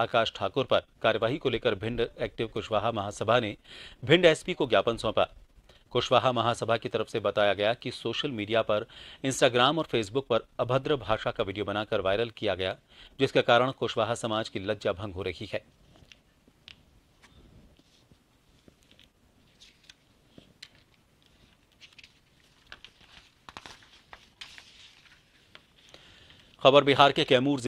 आकाश ठाकुर पर कार्यवाही को लेकर भिंड एक्टिव कुशवाहा महासभा ने भिंड एसपी को ज्ञापन सौंपा कुशवाहा महासभा की तरफ से बताया गया कि सोशल मीडिया पर इंस्टाग्राम और फेसबुक पर अभद्र भाषा का वीडियो बनाकर वायरल किया गया जिसके कारण कुशवाहा समाज की लज्जा भंग हो रही है खबर बिहार के कैमूर